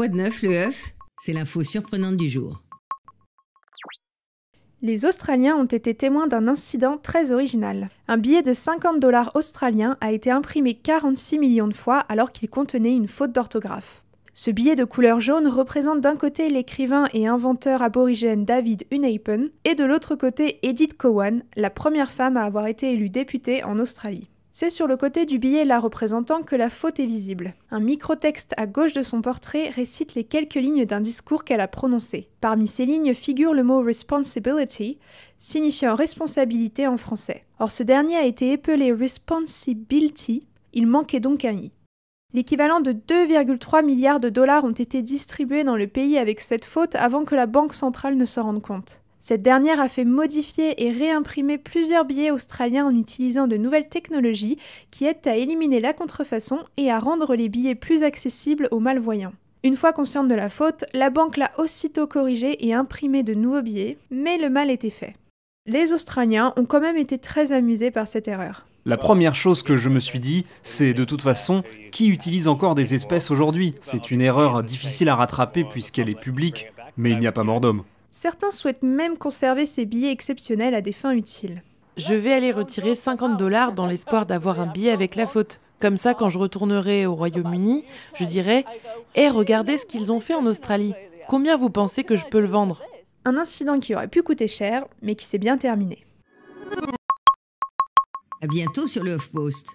Quoi de neuf le œuf C'est l'info surprenante du jour. Les Australiens ont été témoins d'un incident très original. Un billet de 50 dollars australien a été imprimé 46 millions de fois alors qu'il contenait une faute d'orthographe. Ce billet de couleur jaune représente d'un côté l'écrivain et inventeur aborigène David Unapen et de l'autre côté Edith Cowan, la première femme à avoir été élue députée en Australie. C'est sur le côté du billet la représentant que la faute est visible. Un micro-texte à gauche de son portrait récite les quelques lignes d'un discours qu'elle a prononcé. Parmi ces lignes figure le mot responsibility, signifiant responsabilité en français. Or ce dernier a été épelé responsibility, il manquait donc un i. L'équivalent de 2,3 milliards de dollars ont été distribués dans le pays avec cette faute avant que la Banque centrale ne s'en rende compte. Cette dernière a fait modifier et réimprimer plusieurs billets australiens en utilisant de nouvelles technologies qui aident à éliminer la contrefaçon et à rendre les billets plus accessibles aux malvoyants. Une fois consciente de la faute, la banque l'a aussitôt corrigée et imprimé de nouveaux billets, mais le mal était fait. Les Australiens ont quand même été très amusés par cette erreur. La première chose que je me suis dit, c'est de toute façon, qui utilise encore des espèces aujourd'hui C'est une erreur difficile à rattraper puisqu'elle est publique, mais il n'y a pas mort d'homme. Certains souhaitent même conserver ces billets exceptionnels à des fins utiles. Je vais aller retirer 50 dollars dans l'espoir d'avoir un billet avec la faute. Comme ça, quand je retournerai au Royaume-Uni, je dirai Hé, eh, regardez ce qu'ils ont fait en Australie. Combien vous pensez que je peux le vendre Un incident qui aurait pu coûter cher, mais qui s'est bien terminé. À bientôt sur le off-post.